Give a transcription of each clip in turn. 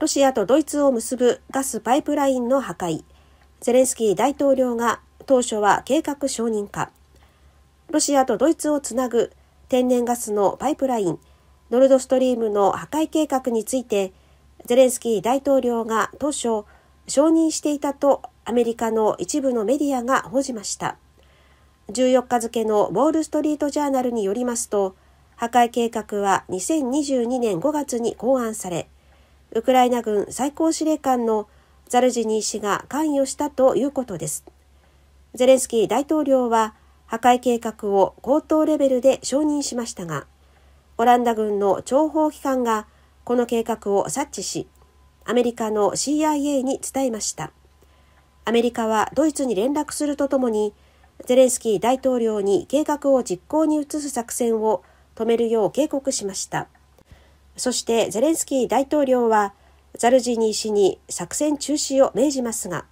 ロシアとドイツを結ぶガスパイプラインの破壊ゼレンスキー大統領が当初は計画承認化ロシアとドイツをつなぐ天然ガスのパイプラインノルドストリームの破壊計画についてゼレンスキー大統領が当初承認していたとアメリカの一部のメディアが報じました14日付のウォール・ストリート・ジャーナルによりますと破壊計画は2022年5月に考案されウクライナ軍最高司令官のザルジニー氏が関与したということです。ゼレンスキー大統領は破壊計画を高等レベルで承認しましたが、オランダ軍の諜報機関がこの計画を察知し、アメリカの CIA に伝えました。アメリカはドイツに連絡するとともに、ゼレンスキー大統領に計画を実行に移す作戦を止めるよう警告しました。そしてゼレンスキー大統領はザルジニー氏に作戦中止を命じますが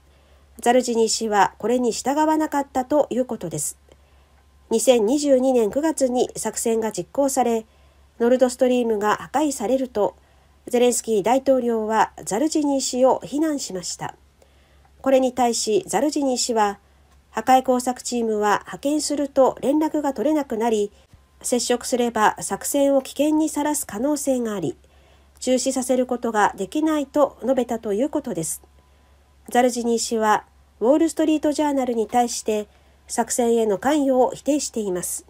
ザルジニー氏はこれに従わなかったということです2022年9月に作戦が実行されノルドストリームが破壊されるとゼレンスキー大統領はザルジニー氏を非難しましたこれに対しザルジニー氏は破壊工作チームは派遣すると連絡が取れなくなり接触すれば作戦を危険にさらす可能性があり中止させることができないと述べたということですザルジニー氏はウォール・ストリート・ジャーナルに対して作戦への関与を否定しています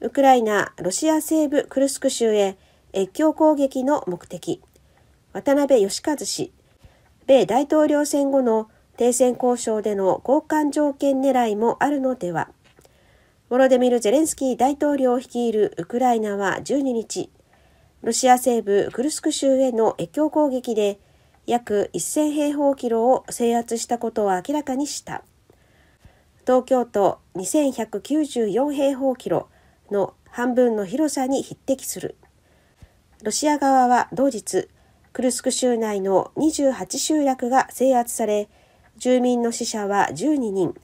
ウクライナ・ロシア西部クルスク州へ越境攻撃の目的渡辺義和氏米大統領選後の停戦交渉での交換条件狙いもあるのではボロデミル・ゼレンスキー大統領を率いるウクライナは12日ロシア西部クルスク州への越境攻撃で約1000平方キロを制圧したことを明らかにした東京都2194平方キロの半分の広さに匹敵するロシア側は同日クルスク州内の28集落が制圧され住民の死者は12人、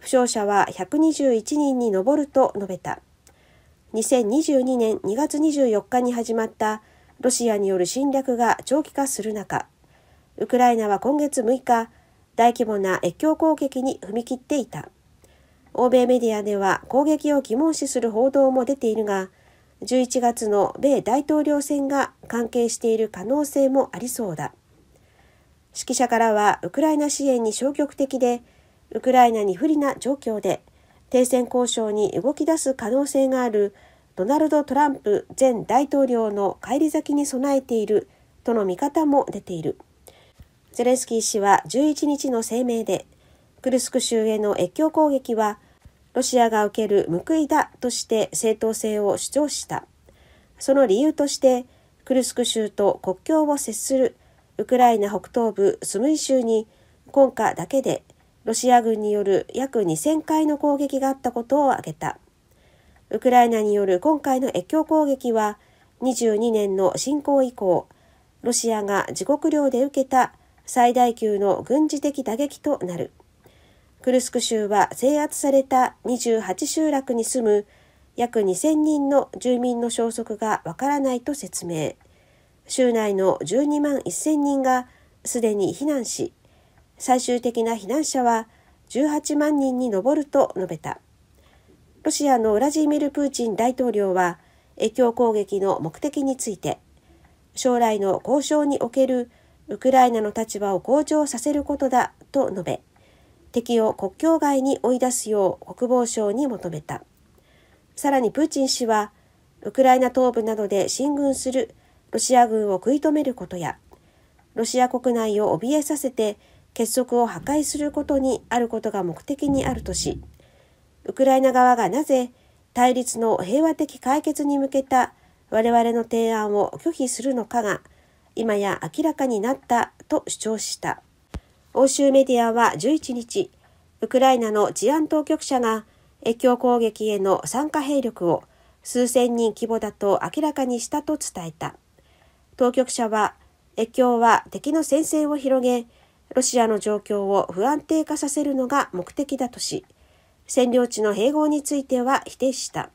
負傷者は121人に上ると述べた。2022年2月24日に始まったロシアによる侵略が長期化する中、ウクライナは今月6日、大規模な越境攻撃に踏み切っていた。欧米メディアでは攻撃を疑問視する報道も出ているが、11月の米大統領選が関係している可能性もありそうだ。識者からはウクライナ支援に消極的でウクライナに不利な状況で停戦交渉に動き出す可能性があるドナルド・トランプ前大統領の返り咲きに備えているとの見方も出ているゼレンスキー氏は11日の声明でクルスク州への越境攻撃はロシアが受ける報いだとして正当性を主張したその理由としてクルスク州と国境を接するウクライナ北東部スムイ州に今夏だけでロシア軍による約2000回の攻撃があったことを挙げた。ウクライナによる今回の越境攻撃は22年の侵攻以降、ロシアが自国領で受けた最大級の軍事的打撃となる。クルスク州は制圧された28集落に住む約2000人の住民の消息がわからないと説明。州内の12万1000人がすでに避難し最終的な避難者は18万人に上ると述べたロシアのウラジーミル・プーチン大統領は影響攻撃の目的について将来の交渉におけるウクライナの立場を向上させることだと述べ敵を国境外に追い出すよう国防省に求めたさらにプーチン氏はウクライナ東部などで進軍するロシア軍を食い止めることや、ロシア国内を怯えさせて結束を破壊することにあることが目的にあるとし、ウクライナ側がなぜ対立の平和的解決に向けた我々の提案を拒否するのかが今や明らかになったと主張した。欧州メディアは11日、ウクライナの治安当局者が越境攻撃への参加兵力を数千人規模だと明らかにしたと伝えた。当局者は、越境は敵の戦線を広げ、ロシアの状況を不安定化させるのが目的だとし、占領地の併合については否定した。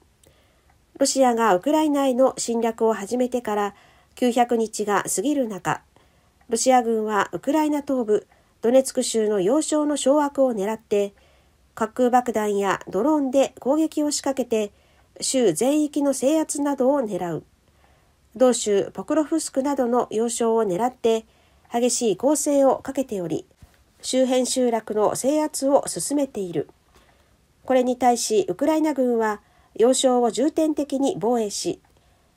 ロシアがウクライナへの侵略を始めてから900日が過ぎる中、ロシア軍はウクライナ東部ドネツク州の要衝の掌握を狙って、滑空爆弾やドローンで攻撃を仕掛けて、州全域の制圧などを狙う。同州ポクロフスクなどの要衝を狙って激しい攻勢をかけており周辺集落の制圧を進めているこれに対しウクライナ軍は要衝を重点的に防衛し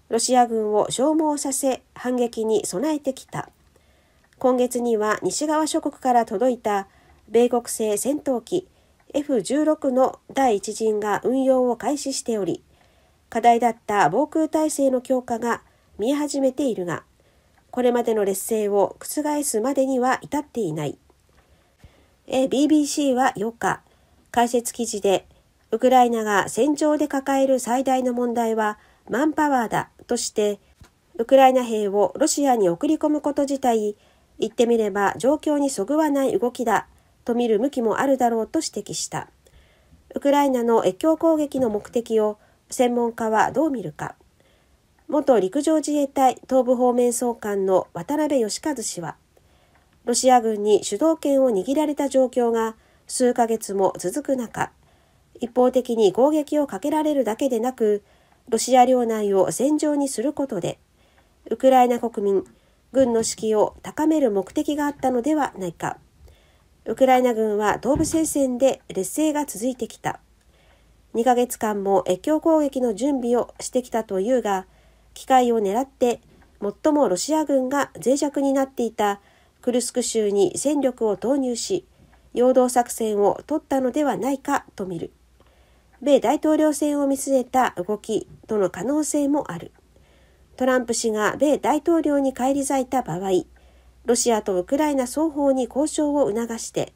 ロシア軍を消耗させ反撃に備えてきた今月には西側諸国から届いた米国製戦闘機 F16 の第1陣が運用を開始しており課題だった防空体制の強化が見え始めているがこれまでの劣勢を覆すまでには至っていない BBC は8日解説記事でウクライナが戦場で抱える最大の問題はマンパワーだとしてウクライナ兵をロシアに送り込むこと自体言ってみれば状況にそぐわない動きだと見る向きもあるだろうと指摘したウクライナの越境攻撃の目的を専門家はどう見るか元陸上自衛隊東部方面総監の渡辺義和氏は、ロシア軍に主導権を握られた状況が数ヶ月も続く中、一方的に攻撃をかけられるだけでなく、ロシア領内を戦場にすることで、ウクライナ国民、軍の士気を高める目的があったのではないか。ウクライナ軍は東部戦線で劣勢が続いてきた。2ヶ月間も越境攻撃の準備をしてきたというが、機会を狙って最もロシア軍が脆弱になっていたクルスク州に戦力を投入し陽動作戦を取ったのではないかと見る米大統領選を見据えた動きとの可能性もあるトランプ氏が米大統領に返り咲いた場合ロシアとウクライナ双方に交渉を促して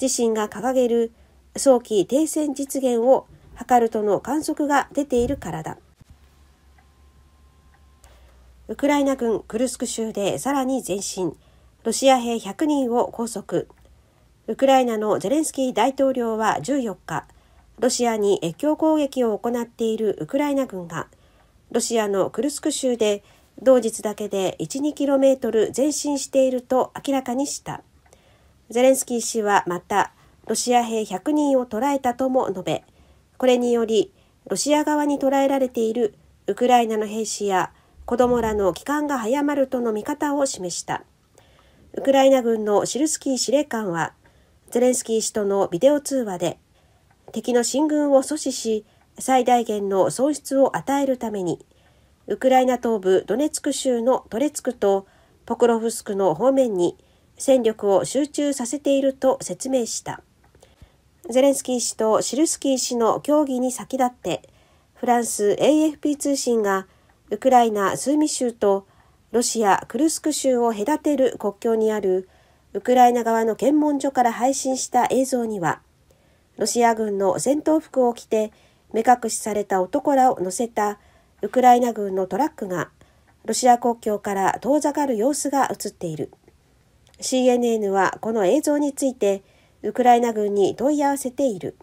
自身が掲げる早期停戦実現を図るとの観測が出ているからだ。ウクライナ軍クルスク州でさらに前進ロシア兵100人を拘束ウクライナのゼレンスキー大統領は14日ロシアに越境攻撃を行っているウクライナ軍がロシアのクルスク州で同日だけで1、2km 前進していると明らかにした。ゼレンスキー氏はまたロシア兵100人を捕らえたとも述べ、これによりロシア側に捕らえられているウクライナの兵士や子供らの帰還が早まるとの見方を示した。ウクライナ軍のシルスキー司令官は、ゼレンスキー氏とのビデオ通話で、敵の進軍を阻止し、最大限の損失を与えるために、ウクライナ東部ドネツク州のトレツクとポクロフスクの方面に戦力を集中させていると説明した。ゼレンスキー氏とシルスキー氏の協議に先立って、フランス AFP 通信がウクライナ・スーミ州とロシア・クルスク州を隔てる国境にあるウクライナ側の検問所から配信した映像には、ロシア軍の戦闘服を着て目隠しされた男らを乗せたウクライナ軍のトラックがロシア国境から遠ざかる様子が映っている。CNN はこの映像についてウクライナ軍に問い合わせている。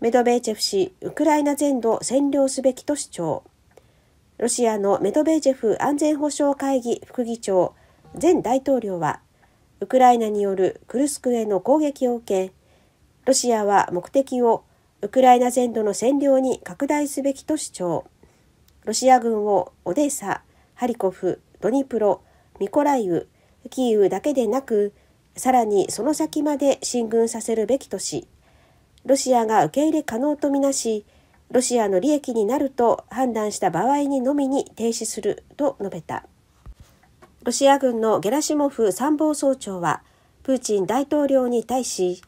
メドベーチェフ氏、ウクライナ全土占領すべきと主張。ロシアのメドベージェフ安全保障会議副議長前大統領はウクライナによるクルスクへの攻撃を受けロシアは目的をウクライナ全土の占領に拡大すべきと主張ロシア軍をオデーサハリコフドニプロミコライウキーウだけでなくさらにその先まで進軍させるべきとしロシアが受け入れ可能とみなしロシアの利益になると判断した場合にのみに停止すると述べたロシア軍のゲラシモフ参謀総長はプーチン大統領に対し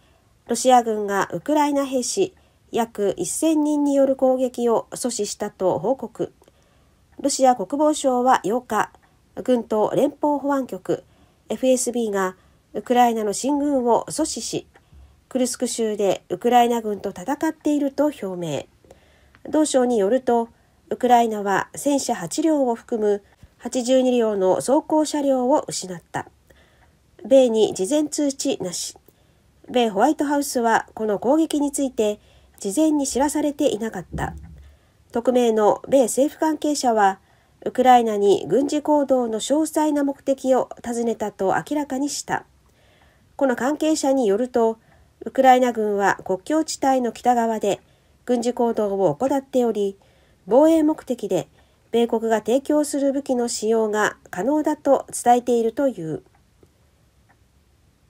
ロシア軍がウクライナ兵士約1000人による攻撃を阻止したと報告ロシア国防省は8日軍と連邦保安局 FSB がウクライナの進軍を阻止しクルスク州でウクライナ軍と戦っていると表明同省によるとウクライナは戦車8両を含む82両の装甲車両を失った米に事前通知なし米ホワイトハウスはこの攻撃について事前に知らされていなかった匿名の米政府関係者はウクライナに軍事行動の詳細な目的を尋ねたと明らかにしたこの関係者によるとウクライナ軍は国境地帯の北側で軍事行動を行っており、防衛目的で米国が提供する武器の使用が可能だと伝えているという。